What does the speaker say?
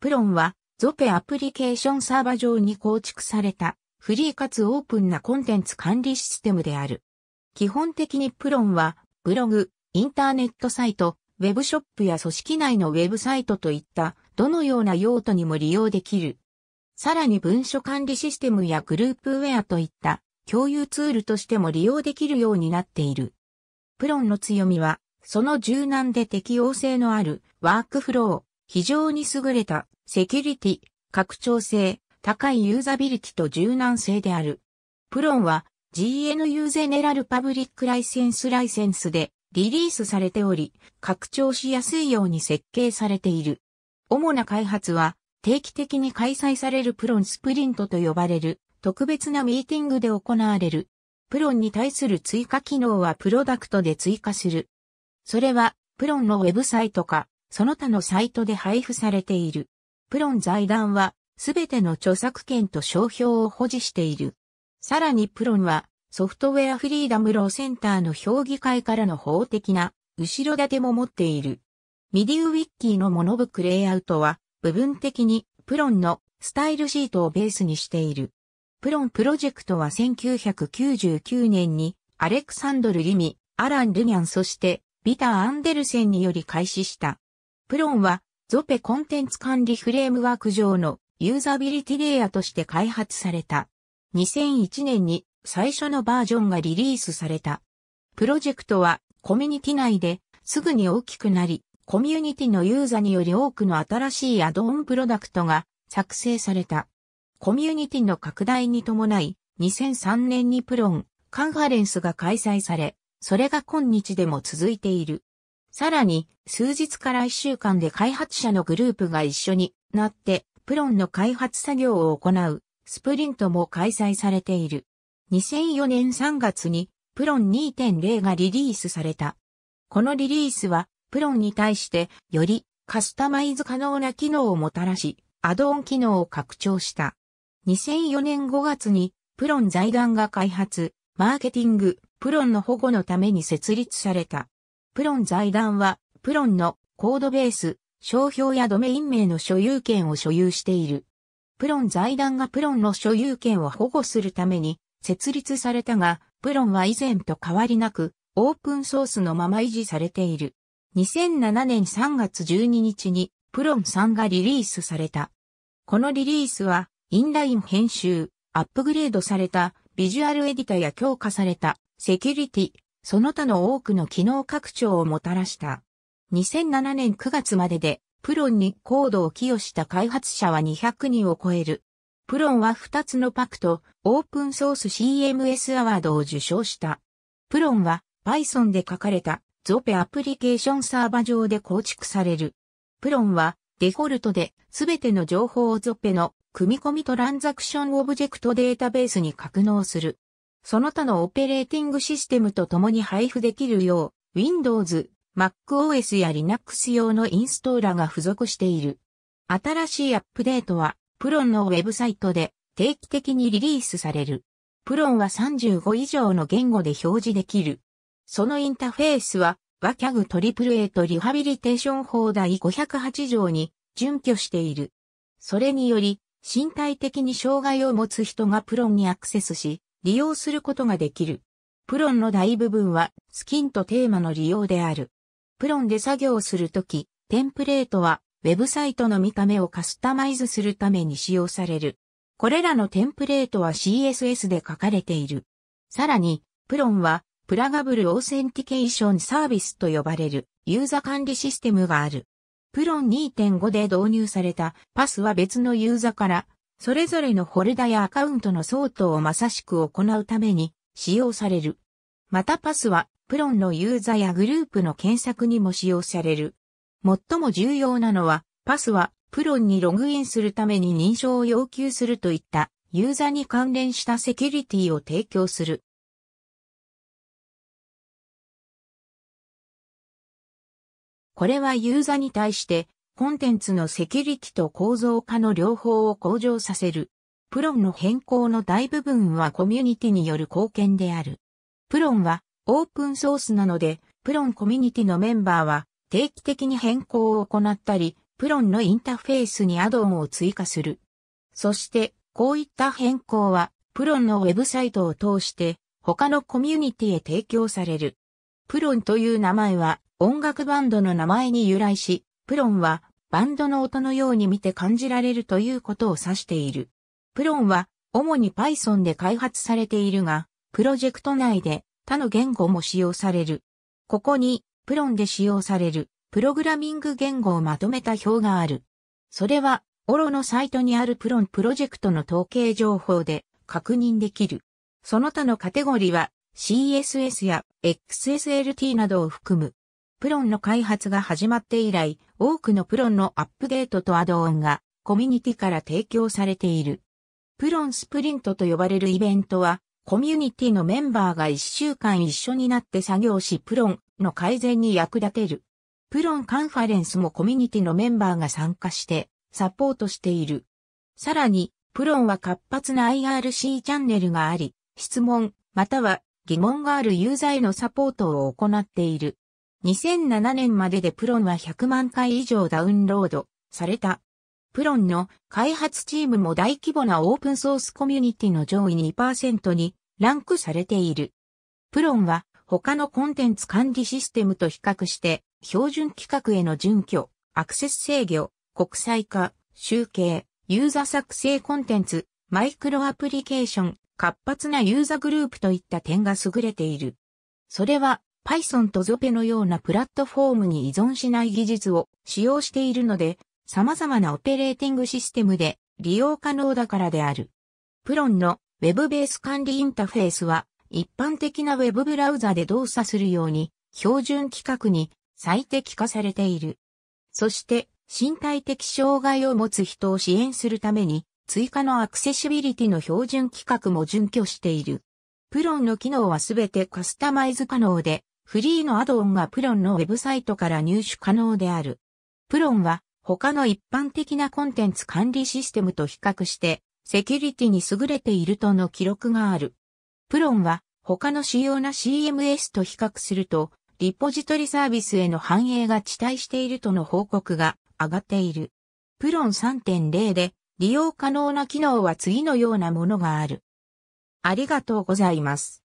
プロンは、ゾペアプリケーションサーバ上に構築された、フリーかつオープンなコンテンツ管理システムである。基本的にプロンは、ブログ、インターネットサイト、ウェブショップや組織内のウェブサイトといった、どのような用途にも利用できる。さらに文書管理システムやグループウェアといった共有ツールとしても利用できるようになっている。プロンの強みは、その柔軟で適応性のあるワークフロー。非常に優れたセキュリティ、拡張性、高いユーザビリティと柔軟性である。プロンは GNU ゼネラルパブリックライセンスライセンスでリリースされており、拡張しやすいように設計されている。主な開発は定期的に開催されるプロンスプリントと呼ばれる特別なミーティングで行われる。プロンに対する追加機能はプロダクトで追加する。それはプロンのウェブサイトかその他のサイトで配布されている。プロン財団は、すべての著作権と商標を保持している。さらにプロンは、ソフトウェアフリーダムローセンターの評議会からの法的な後ろ盾も持っている。ミディウィッキーのモノブックレイアウトは部分的にプロンのスタイルシートをベースにしている。プロンプロジェクトは1999年にアレクサンドル・リミ、アラン・ルニャンそしてビター・アンデルセンにより開始した。プロンは、ゾペコンテンツ管理フレームワーク上のユーザビリティレイヤーとして開発された。2001年に最初のバージョンがリリースされた。プロジェクトはコミュニティ内ですぐに大きくなり、コミュニティのユーザにより多くの新しいアドオンプロダクトが作成された。コミュニティの拡大に伴い、2003年にプロンカンファレンスが開催され、それが今日でも続いている。さらに、数日から一週間で開発者のグループが一緒になって、プロンの開発作業を行う、スプリントも開催されている。2004年3月に、プロン2.0がリリースされた。このリリースは、プロンに対して、よりカスタマイズ可能な機能をもたらし、アドオン機能を拡張した。2004年5月に、プロン財団が開発、マーケティング、プロンの保護のために設立された。プロン財団は、プロンのコードベース、商標やドメイン名の所有権を所有している。プロン財団がプロンの所有権を保護するために設立されたが、プロンは以前と変わりなく、オープンソースのまま維持されている。2007年3月12日に、プロン3がリリースされた。このリリースは、インライン編集、アップグレードされた、ビジュアルエディタや強化された、セキュリティ、その他の多くの機能拡張をもたらした。2007年9月までで、プロンにコードを寄与した開発者は200人を超える。プロンは2つのパクとオープンソース CMS アワードを受賞した。プロンは Python で書かれたゾペアプリケーションサーバ上で構築される。プロンはデフォルトで全ての情報をゾペの組み込みトランザクションオブジェクトデータベースに格納する。その他のオペレーティングシステムと共に配布できるよう、Windows、MacOS や Linux 用のインストーラが付属している。新しいアップデートは、プロンのウェブサイトで定期的にリリースされる。プロンは35以上の言語で表示できる。そのインターフェースは、WCAG トリプル a とリハビリテーション法第508条に準拠している。それにより、身体的に障害を持つ人がプロンにアクセスし、利用することができる。プロンの大部分はスキンとテーマの利用である。プロンで作業するとき、テンプレートはウェブサイトの見た目をカスタマイズするために使用される。これらのテンプレートは CSS で書かれている。さらに、プロンはプラガブルオーセンティケーションサービスと呼ばれるユーザ管理システムがある。プロン2.5で導入されたパスは別のユーザからそれぞれのフォルダやアカウントの相当をまさしく行うために使用される。またパスは、プロンのユーザーやグループの検索にも使用される。最も重要なのは、パスは、プロンにログインするために認証を要求するといったユーザに関連したセキュリティを提供する。これはユーザに対してコンテンツのセキュリティと構造化の両方を向上させる。プロンの変更の大部分はコミュニティによる貢献である。プロンはオープンソースなので、プロンコミュニティのメンバーは定期的に変更を行ったり、プロンのインターフェースにアドオンを追加する。そして、こういった変更は、プロンのウェブサイトを通して、他のコミュニティへ提供される。プロンという名前は、音楽バンドの名前に由来し、プロンはバンドの音のように見て感じられるということを指している。プロンは主に Python で開発されているが、プロジェクト内で他の言語も使用される。ここにプロンで使用されるプログラミング言語をまとめた表がある。それは、オロのサイトにあるプロンプロジェクトの統計情報で確認できる。その他のカテゴリは CSS や XSLT などを含む。プロンの開発が始まって以来、多くのプロンのアップデートとアドオンがコミュニティから提供されている。プロンスプリントと呼ばれるイベントは、コミュニティのメンバーが1週間一緒になって作業しプロンの改善に役立てる。プロンカンファレンスもコミュニティのメンバーが参加してサポートしている。さらに、プロンは活発な IRC チャンネルがあり、質問、または疑問があるユーザーへのサポートを行っている。2007年まででプロンは100万回以上ダウンロードされた。プロンの開発チームも大規模なオープンソースコミュニティの上位2%にランクされている。プロンは他のコンテンツ管理システムと比較して標準規格への準拠、アクセス制御、国際化、集計、ユーザー作成コンテンツ、マイクロアプリケーション、活発なユーザグループといった点が優れている。それは Python と Zope のようなプラットフォームに依存しない技術を使用しているので、様々なオペレーティングシステムで利用可能だからである。プロンの Web ベース管理インターフェースは一般的な Web ブラウザで動作するように標準規格に最適化されている。そして身体的障害を持つ人を支援するために追加のアクセシビリティの標準規格も準拠している。プロンの機能はすべてカスタマイズ可能でフリーのアドオンがプロンのウェブサイトから入手可能である。プロンは他の一般的なコンテンツ管理システムと比較してセキュリティに優れているとの記録がある。プロンは他の主要な CMS と比較するとリポジトリサービスへの反映が遅滞しているとの報告が上がっている。プロン3.0で利用可能な機能は次のようなものがある。ありがとうございます。